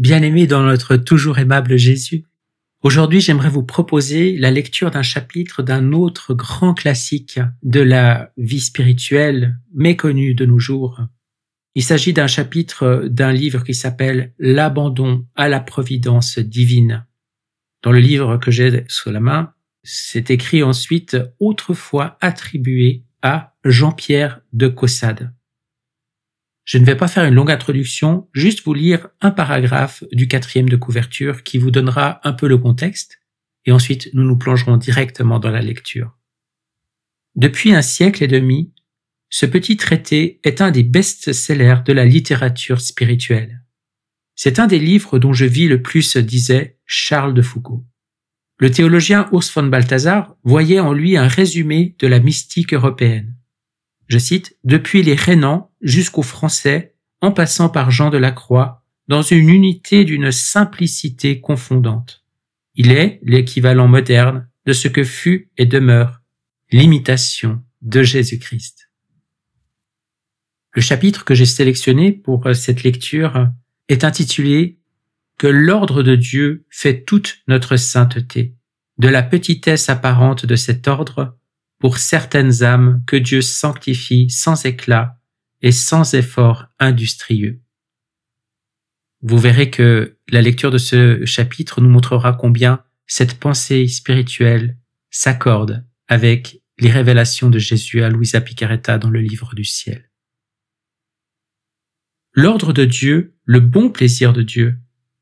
Bien-aimés dans notre toujours aimable Jésus, aujourd'hui j'aimerais vous proposer la lecture d'un chapitre d'un autre grand classique de la vie spirituelle méconnue de nos jours. Il s'agit d'un chapitre d'un livre qui s'appelle L'abandon à la providence divine. Dans le livre que j'ai sous la main, c'est écrit ensuite autrefois attribué à Jean-Pierre de Caussade. Je ne vais pas faire une longue introduction, juste vous lire un paragraphe du quatrième de couverture qui vous donnera un peu le contexte, et ensuite nous nous plongerons directement dans la lecture. Depuis un siècle et demi, ce petit traité est un des best-sellers de la littérature spirituelle. C'est un des livres dont je vis le plus, disait Charles de Foucault. Le théologien Urs von Balthasar voyait en lui un résumé de la mystique européenne je cite, depuis les Rénans jusqu'aux Français, en passant par Jean de la Croix, dans une unité d'une simplicité confondante. Il est l'équivalent moderne de ce que fut et demeure l'imitation de Jésus-Christ. Le chapitre que j'ai sélectionné pour euh, cette lecture est intitulé Que l'ordre de Dieu fait toute notre sainteté, de la petitesse apparente de cet ordre pour certaines âmes que Dieu sanctifie sans éclat et sans effort industrieux. Vous verrez que la lecture de ce chapitre nous montrera combien cette pensée spirituelle s'accorde avec les révélations de Jésus à Louisa Picaretta dans le livre du ciel. L'ordre de Dieu, le bon plaisir de Dieu,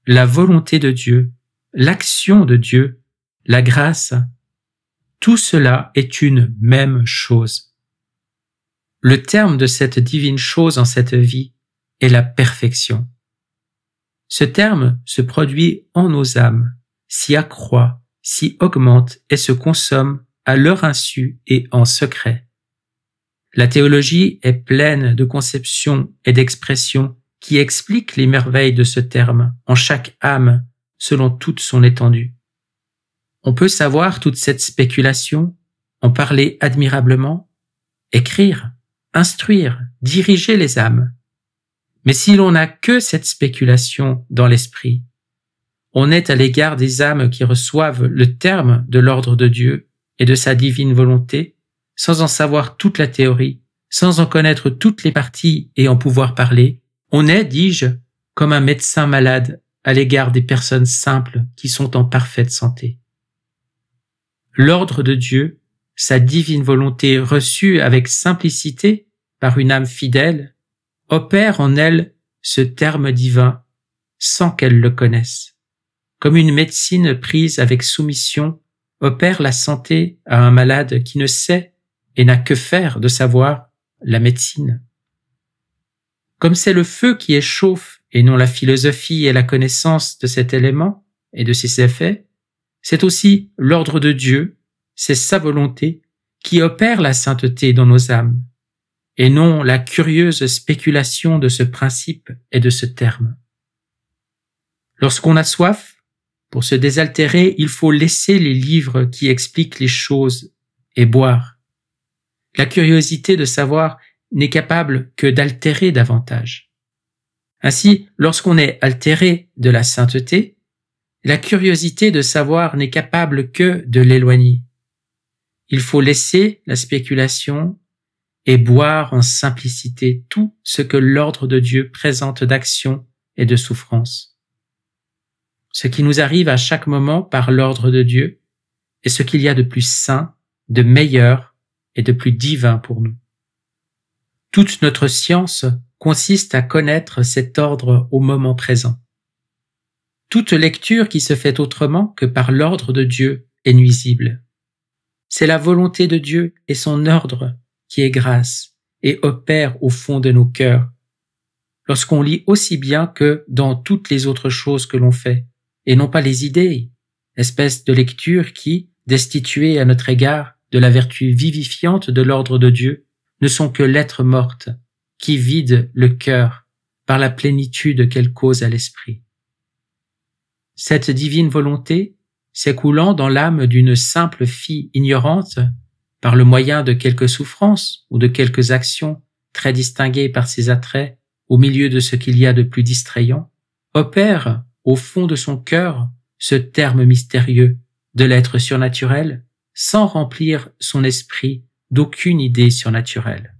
la volonté de Dieu, l'action de Dieu, la grâce tout cela est une même chose. Le terme de cette divine chose en cette vie est la perfection. Ce terme se produit en nos âmes, s'y accroît, s'y augmente et se consomme à leur insu et en secret. La théologie est pleine de conceptions et d'expressions qui expliquent les merveilles de ce terme en chaque âme selon toute son étendue. On peut savoir toute cette spéculation, en parler admirablement, écrire, instruire, diriger les âmes. Mais si l'on n'a que cette spéculation dans l'esprit, on est à l'égard des âmes qui reçoivent le terme de l'ordre de Dieu et de sa divine volonté, sans en savoir toute la théorie, sans en connaître toutes les parties et en pouvoir parler, on est, dis-je, comme un médecin malade à l'égard des personnes simples qui sont en parfaite santé l'ordre de Dieu, sa divine volonté reçue avec simplicité par une âme fidèle, opère en elle ce terme divin sans qu'elle le connaisse. Comme une médecine prise avec soumission opère la santé à un malade qui ne sait et n'a que faire de savoir la médecine. Comme c'est le feu qui échauffe et non la philosophie et la connaissance de cet élément et de ses effets, c'est aussi l'ordre de Dieu, c'est sa volonté qui opère la sainteté dans nos âmes, et non la curieuse spéculation de ce principe et de ce terme. Lorsqu'on a soif, pour se désaltérer, il faut laisser les livres qui expliquent les choses et boire. La curiosité de savoir n'est capable que d'altérer davantage. Ainsi, lorsqu'on est altéré de la sainteté, la curiosité de savoir n'est capable que de l'éloigner. Il faut laisser la spéculation et boire en simplicité tout ce que l'ordre de Dieu présente d'action et de souffrance. Ce qui nous arrive à chaque moment par l'ordre de Dieu est ce qu'il y a de plus sain, de meilleur et de plus divin pour nous. Toute notre science consiste à connaître cet ordre au moment présent toute lecture qui se fait autrement que par l'ordre de Dieu est nuisible. C'est la volonté de Dieu et son ordre qui est grâce et opère au fond de nos cœurs, lorsqu'on lit aussi bien que dans toutes les autres choses que l'on fait, et non pas les idées, espèces de lecture qui, destituée à notre égard de la vertu vivifiante de l'ordre de Dieu, ne sont que lettres mortes, qui vident le cœur par la plénitude qu'elle cause à l'esprit cette divine volonté s'écoulant dans l'âme d'une simple fille ignorante par le moyen de quelques souffrances ou de quelques actions très distinguées par ses attraits au milieu de ce qu'il y a de plus distrayant, opère au fond de son cœur ce terme mystérieux de l'être surnaturel sans remplir son esprit d'aucune idée surnaturelle.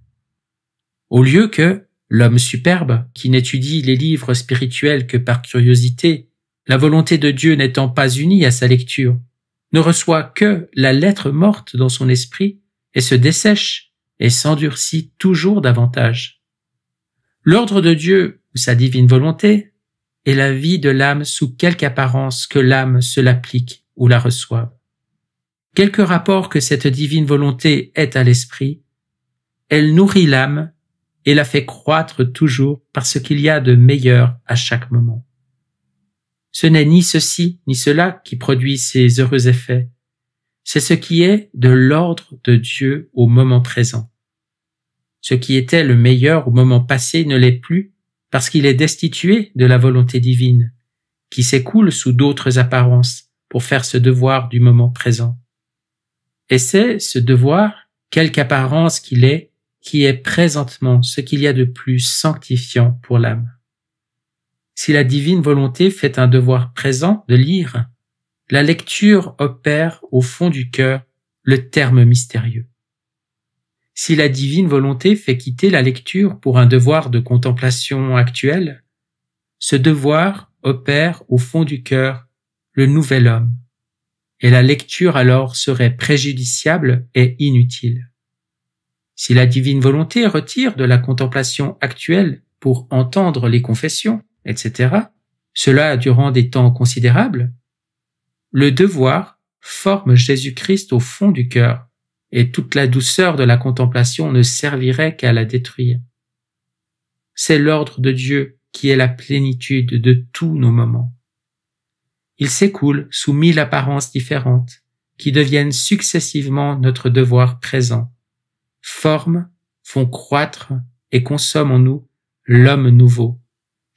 Au lieu que l'homme superbe, qui n'étudie les livres spirituels que par curiosité la volonté de Dieu n'étant pas unie à sa lecture, ne reçoit que la lettre morte dans son esprit et se dessèche et s'endurcit toujours davantage. L'ordre de Dieu ou sa divine volonté est la vie de l'âme sous quelque apparence que l'âme se l'applique ou la reçoive. Quelque rapport que cette divine volonté ait à l'esprit, elle nourrit l'âme et la fait croître toujours parce qu'il y a de meilleur à chaque moment. Ce n'est ni ceci ni cela qui produit ces heureux effets. C'est ce qui est de l'ordre de Dieu au moment présent. Ce qui était le meilleur au moment passé ne l'est plus parce qu'il est destitué de la volonté divine, qui s'écoule sous d'autres apparences pour faire ce devoir du moment présent. Et c'est ce devoir, quelque apparence qu'il est, qui est présentement ce qu'il y a de plus sanctifiant pour l'âme si la divine volonté fait un devoir présent de lire, la lecture opère au fond du cœur le terme mystérieux. Si la divine volonté fait quitter la lecture pour un devoir de contemplation actuelle, ce devoir opère au fond du cœur le nouvel homme, et la lecture alors serait préjudiciable et inutile. Si la divine volonté retire de la contemplation actuelle pour entendre les confessions, etc., cela durant des temps considérables, le devoir forme Jésus-Christ au fond du cœur, et toute la douceur de la contemplation ne servirait qu'à la détruire. C'est l'ordre de Dieu qui est la plénitude de tous nos moments. Il s'écoule sous mille apparences différentes, qui deviennent successivement notre devoir présent, forment, font croître et consomment en nous l'homme nouveau,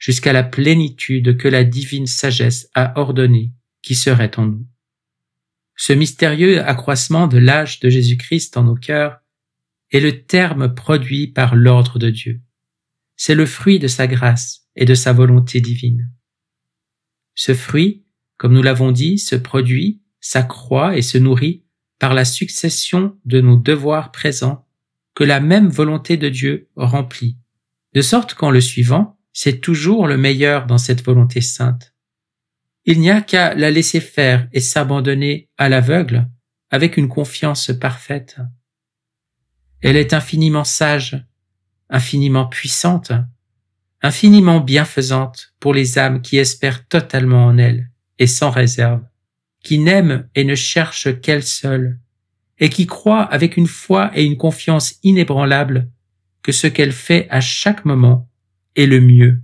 jusqu'à la plénitude que la divine sagesse a ordonnée, qui serait en nous. Ce mystérieux accroissement de l'âge de Jésus-Christ en nos cœurs est le terme produit par l'ordre de Dieu. C'est le fruit de sa grâce et de sa volonté divine. Ce fruit, comme nous l'avons dit, se produit, s'accroît et se nourrit par la succession de nos devoirs présents que la même volonté de Dieu remplit, de sorte qu'en le suivant, c'est toujours le meilleur dans cette volonté sainte. Il n'y a qu'à la laisser faire et s'abandonner à l'aveugle avec une confiance parfaite. Elle est infiniment sage, infiniment puissante, infiniment bienfaisante pour les âmes qui espèrent totalement en elle et sans réserve, qui n'aiment et ne cherchent qu'elle seule, et qui croient avec une foi et une confiance inébranlables que ce qu'elle fait à chaque moment est le mieux,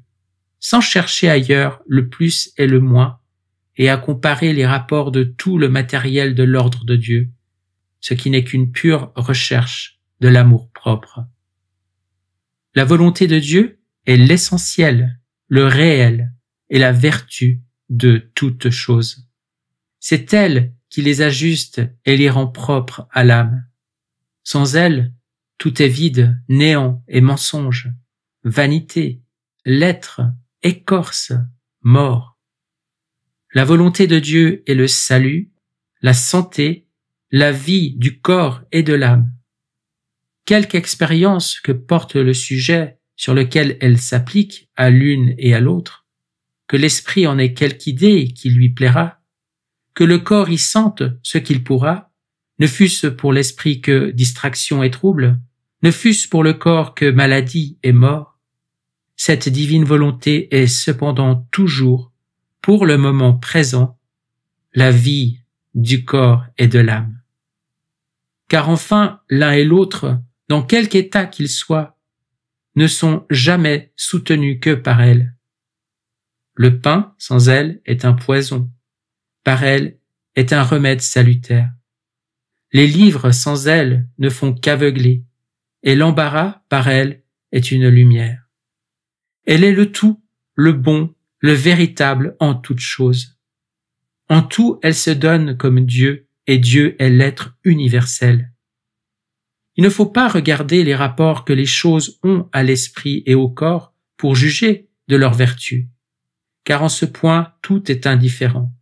sans chercher ailleurs le plus et le moins, et à comparer les rapports de tout le matériel de l'ordre de Dieu, ce qui n'est qu'une pure recherche de l'amour propre. La volonté de Dieu est l'essentiel, le réel et la vertu de toutes choses. C'est elle qui les ajuste et les rend propres à l'âme. Sans elle, tout est vide, néant et mensonge vanité, l'être, écorce, mort. La volonté de Dieu est le salut, la santé, la vie du corps et de l'âme. Quelque expérience que porte le sujet sur lequel elle s'applique à l'une et à l'autre, que l'esprit en ait quelque idée qui lui plaira, que le corps y sente ce qu'il pourra, ne fût-ce pour l'esprit que distraction et trouble, ne fût-ce pour le corps que maladie et mort, cette divine volonté est cependant toujours, pour le moment présent, la vie du corps et de l'âme. Car enfin, l'un et l'autre, dans quelque état qu'ils soient, ne sont jamais soutenus que par elle. Le pain sans elle est un poison, par elle est un remède salutaire. Les livres sans elle ne font qu'aveugler, et l'embarras par elle est une lumière. Elle est le tout, le bon, le véritable en toute chose. En tout, elle se donne comme Dieu, et Dieu est l'être universel. Il ne faut pas regarder les rapports que les choses ont à l'esprit et au corps pour juger de leur vertu, car en ce point tout est indifférent.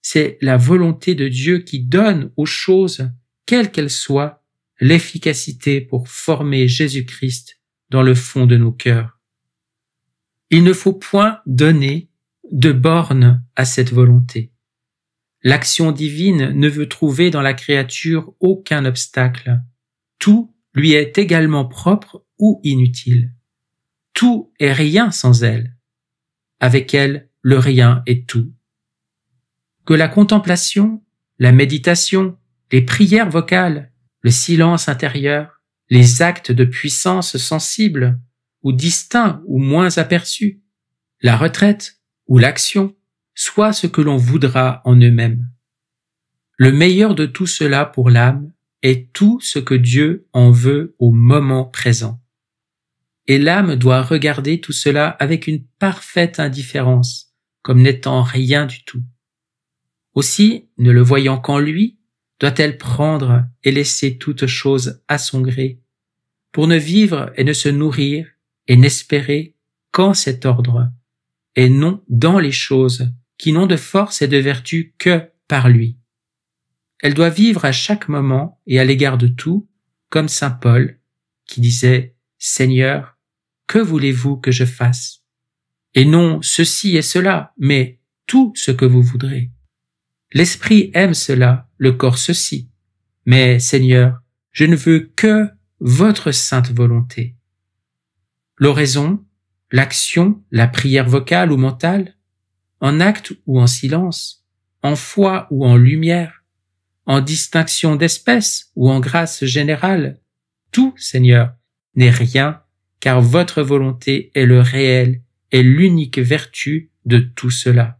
C'est la volonté de Dieu qui donne aux choses, quelles qu'elles soient, l'efficacité pour former Jésus-Christ dans le fond de nos cœurs. Il ne faut point donner de bornes à cette volonté. L'action divine ne veut trouver dans la créature aucun obstacle. Tout lui est également propre ou inutile. Tout est rien sans elle. Avec elle, le rien est tout. Que la contemplation, la méditation, les prières vocales, le silence intérieur, les actes de puissance sensible, ou distinct ou moins aperçu, la retraite ou l'action, soit ce que l'on voudra en eux-mêmes. Le meilleur de tout cela pour l'âme est tout ce que Dieu en veut au moment présent. Et l'âme doit regarder tout cela avec une parfaite indifférence, comme n'étant rien du tout. Aussi, ne le voyant qu'en lui, doit-elle prendre et laisser toute chose à son gré, pour ne vivre et ne se nourrir et n'espérer qu'en cet ordre, et non dans les choses qui n'ont de force et de vertu que par lui. Elle doit vivre à chaque moment et à l'égard de tout, comme Saint Paul, qui disait Seigneur, que voulez-vous que je fasse Et non ceci et cela, mais tout ce que vous voudrez. L'esprit aime cela, le corps ceci. Mais Seigneur, je ne veux que votre sainte volonté l'oraison, l'action, la prière vocale ou mentale, en acte ou en silence, en foi ou en lumière, en distinction d'espèce ou en grâce générale. Tout, Seigneur, n'est rien, car votre volonté est le réel et l'unique vertu de tout cela.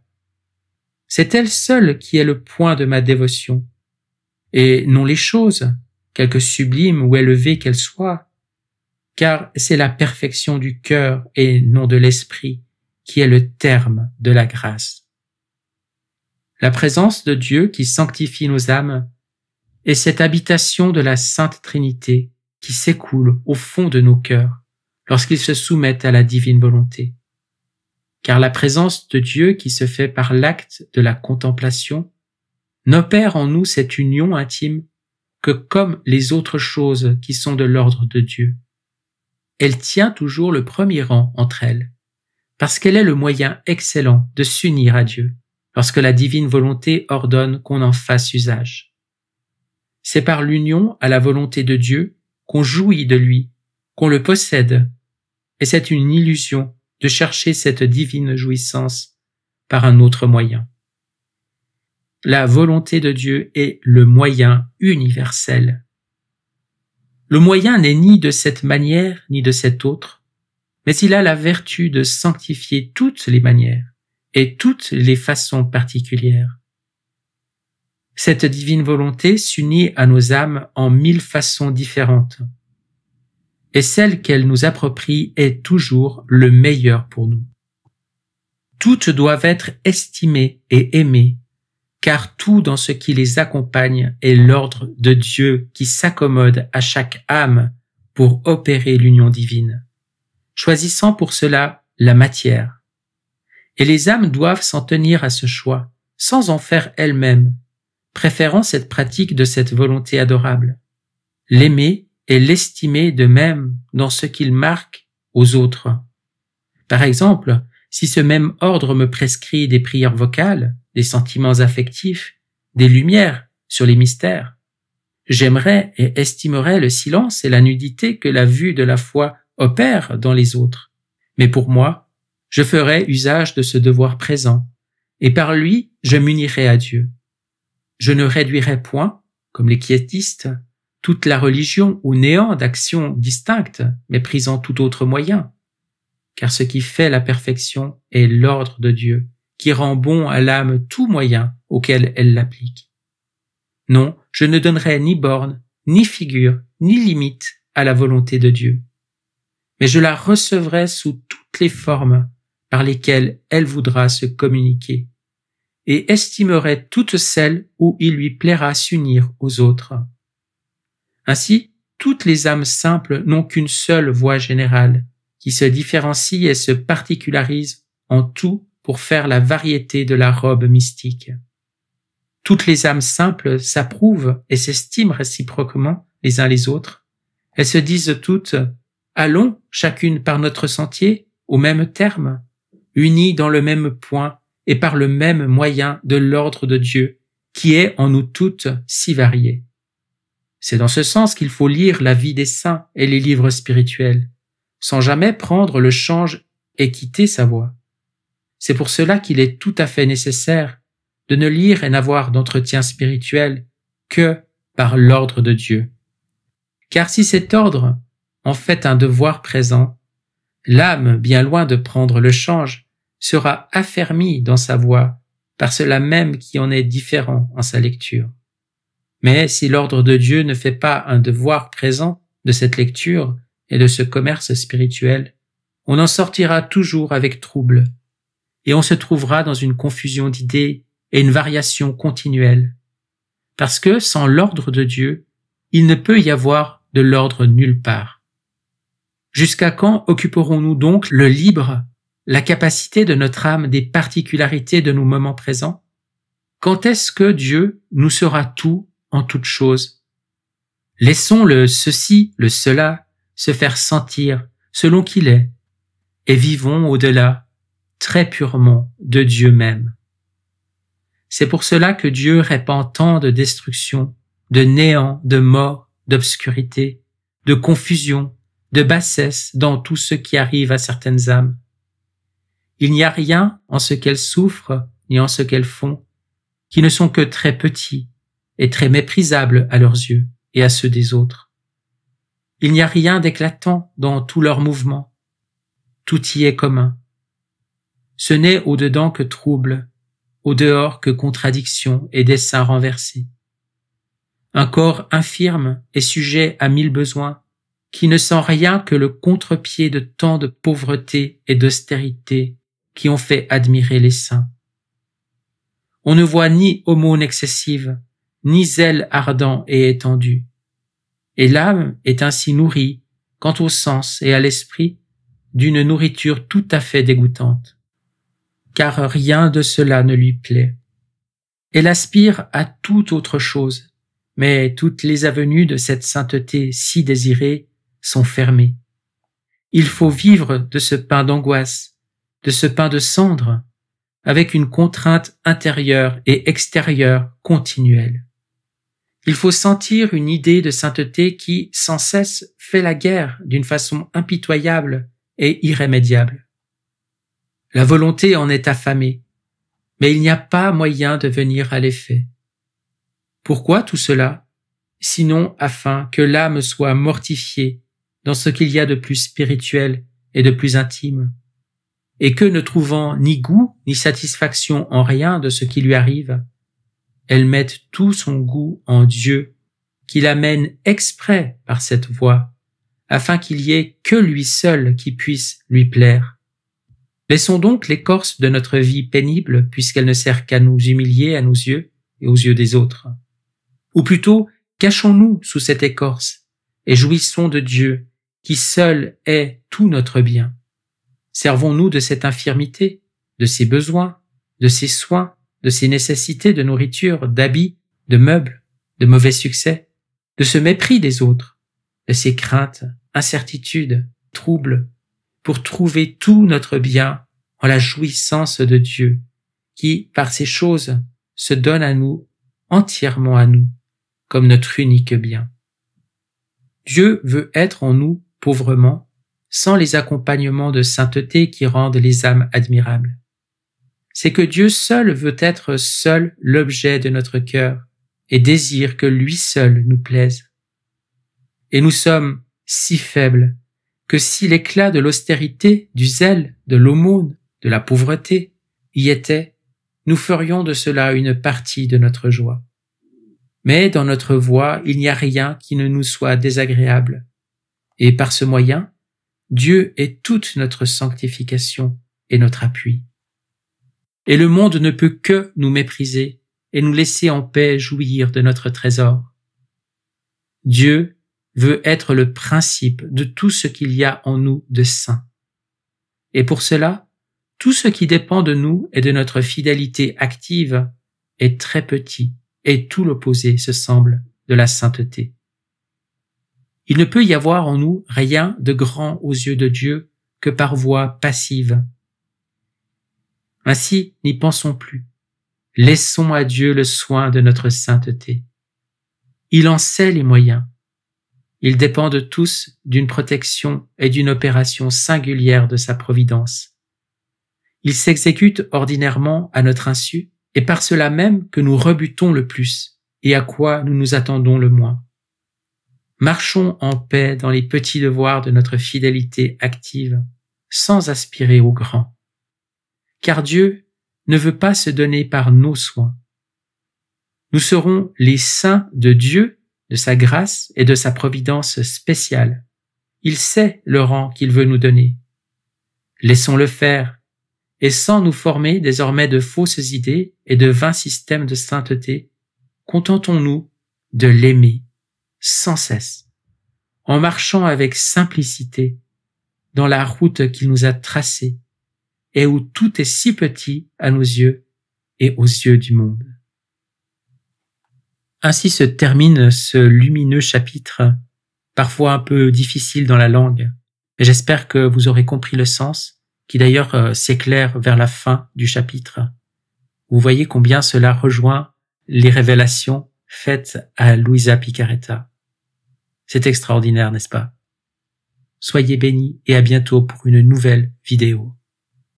C'est elle seule qui est le point de ma dévotion, et non les choses, quelque sublimes ou élevées qu'elles soient car c'est la perfection du cœur et non de l'esprit qui est le terme de la grâce. La présence de Dieu qui sanctifie nos âmes est cette habitation de la Sainte Trinité qui s'écoule au fond de nos cœurs lorsqu'ils se soumettent à la divine volonté. Car la présence de Dieu qui se fait par l'acte de la contemplation n'opère en nous cette union intime que comme les autres choses qui sont de l'ordre de Dieu elle tient toujours le premier rang entre elles, parce qu'elle est le moyen excellent de s'unir à Dieu, lorsque la divine volonté ordonne qu'on en fasse usage. C'est par l'union à la volonté de Dieu qu'on jouit de lui, qu'on le possède, et c'est une illusion de chercher cette divine jouissance par un autre moyen. La volonté de Dieu est le moyen universel le moyen n'est ni de cette manière ni de cette autre, mais il a la vertu de sanctifier toutes les manières et toutes les façons particulières. Cette divine volonté s'unit à nos âmes en mille façons différentes, et celle qu'elle nous approprie est toujours le meilleur pour nous. Toutes doivent être estimées et aimées car tout dans ce qui les accompagne est l'ordre de Dieu qui s'accommode à chaque âme pour opérer l'union divine, choisissant pour cela la matière. Et les âmes doivent s'en tenir à ce choix, sans en faire elles-mêmes, préférant cette pratique de cette volonté adorable, l'aimer et l'estimer de même dans ce qu'il marque aux autres. Par exemple, si ce même ordre me prescrit des prières vocales, des sentiments affectifs, des lumières sur les mystères. J'aimerais et estimerais le silence et la nudité que la vue de la foi opère dans les autres. Mais pour moi, je ferai usage de ce devoir présent, et par lui je m'unirai à Dieu. Je ne réduirai point, comme les quiétistes, toute la religion au néant d'actions distinctes, méprisant tout autre moyen. Car ce qui fait la perfection est l'ordre de Dieu, qui rend bon à l'âme tout moyen auquel elle l'applique. Non, je ne donnerai ni borne, ni figure, ni limite à la volonté de Dieu. Mais je la recevrai sous toutes les formes par lesquelles elle voudra se communiquer, et estimerai toutes celles où il lui plaira s'unir aux autres. Ainsi, toutes les âmes simples n'ont qu'une seule voie générale, qui se différencie et se particularise en tout pour faire la variété de la robe mystique. Toutes les âmes simples s'approuvent et s'estiment réciproquement les uns les autres. Elles se disent toutes Allons, chacune par notre sentier, au même terme, unies dans le même point et par le même moyen de l'ordre de Dieu, qui est en nous toutes si varié. C'est dans ce sens qu'il faut lire la vie des saints et les livres spirituels, sans jamais prendre le change et quitter sa voie. C'est pour cela qu'il est tout à fait nécessaire de ne lire et n'avoir d'entretien spirituel que par l'ordre de Dieu. Car si cet ordre en fait un devoir présent, l'âme, bien loin de prendre le change, sera affermie dans sa voie par cela même qui en est différent en sa lecture. Mais si l'ordre de Dieu ne fait pas un devoir présent de cette lecture et de ce commerce spirituel, on en sortira toujours avec trouble et on se trouvera dans une confusion d'idées et une variation continuelle. Parce que sans l'ordre de Dieu, il ne peut y avoir de l'ordre nulle part. Jusqu'à quand occuperons-nous donc le libre, la capacité de notre âme des particularités de nos moments présents Quand est-ce que Dieu nous sera tout en toute chose Laissons le ceci, le cela se faire sentir selon qu'il est, et vivons au-delà très purement de Dieu même. C'est pour cela que Dieu répand tant de destruction, de néant, de mort, d'obscurité, de confusion, de bassesse dans tout ce qui arrive à certaines âmes. Il n'y a rien en ce qu'elles souffrent ni en ce qu'elles font qui ne sont que très petits et très méprisables à leurs yeux et à ceux des autres. Il n'y a rien d'éclatant dans tous leurs mouvements. Tout y est commun. Ce n'est au-dedans que trouble, au dehors que contradiction et dessein renversé. Un corps infirme et sujet à mille besoins, qui ne sent rien que le contre-pied de tant de pauvreté et d'austérité qui ont fait admirer les saints. On ne voit ni aumône excessive, ni zèle ardent et étendu. Et l'âme est ainsi nourrie, quant au sens et à l'esprit, d'une nourriture tout à fait dégoûtante car rien de cela ne lui plaît. Elle aspire à toute autre chose, mais toutes les avenues de cette sainteté si désirée sont fermées. Il faut vivre de ce pain d'angoisse, de ce pain de cendre, avec une contrainte intérieure et extérieure continuelle. Il faut sentir une idée de sainteté qui sans cesse fait la guerre d'une façon impitoyable et irrémédiable. La volonté en est affamée, mais il n'y a pas moyen de venir à l'effet. Pourquoi tout cela Sinon afin que l'âme soit mortifiée dans ce qu'il y a de plus spirituel et de plus intime, et que ne trouvant ni goût ni satisfaction en rien de ce qui lui arrive, elle mette tout son goût en Dieu, qui l'amène exprès par cette voie, afin qu'il y ait que lui seul qui puisse lui plaire. Laissons donc l'écorce de notre vie pénible, puisqu'elle ne sert qu'à nous humilier à nos yeux et aux yeux des autres. Ou plutôt, cachons-nous sous cette écorce et jouissons de Dieu, qui seul est tout notre bien. Servons-nous de cette infirmité, de ses besoins, de ses soins, de ses nécessités de nourriture, d'habits, de meubles, de mauvais succès, de ce mépris des autres, de ses craintes, incertitudes, troubles, pour trouver tout notre bien en la jouissance de Dieu, qui, par ces choses, se donne à nous, entièrement à nous, comme notre unique bien. Dieu veut être en nous pauvrement, sans les accompagnements de sainteté qui rendent les âmes admirables. C'est que Dieu seul veut être seul l'objet de notre cœur, et désire que lui seul nous plaise. Et nous sommes si faibles que si l'éclat de l'austérité, du zèle, de l'aumône, de la pauvreté y était, nous ferions de cela une partie de notre joie. Mais dans notre voie, il n'y a rien qui ne nous soit désagréable. Et par ce moyen, Dieu est toute notre sanctification et notre appui. Et le monde ne peut que nous mépriser et nous laisser en paix jouir de notre trésor. Dieu veut être le principe de tout ce qu'il y a en nous de saint. Et pour cela, tout ce qui dépend de nous et de notre fidélité active est très petit et tout l'opposé, se semble, de la sainteté. Il ne peut y avoir en nous rien de grand aux yeux de Dieu que par voie passive. Ainsi, n'y pensons plus. Laissons à Dieu le soin de notre sainteté. Il en sait les moyens ils dépendent tous d'une protection et d'une opération singulière de sa providence. Ils s'exécutent ordinairement à notre insu et par cela même que nous rebutons le plus et à quoi nous nous attendons le moins. Marchons en paix dans les petits devoirs de notre fidélité active, sans aspirer au grand. Car Dieu ne veut pas se donner par nos soins. Nous serons les saints de Dieu de sa grâce et de sa providence spéciale. Il sait le rang qu'il veut nous donner. Laissons-le faire, et sans nous former désormais de fausses idées et de vains systèmes de sainteté, contentons-nous de l'aimer sans cesse, en marchant avec simplicité dans la route qu'il nous a tracée et où tout est si petit à nos yeux et aux yeux du monde. Ainsi se termine ce lumineux chapitre, parfois un peu difficile dans la langue, mais j'espère que vous aurez compris le sens, qui d'ailleurs euh, s'éclaire vers la fin du chapitre. Vous voyez combien cela rejoint les révélations faites à Louisa Picaretta. C'est extraordinaire, n'est-ce pas Soyez bénis et à bientôt pour une nouvelle vidéo.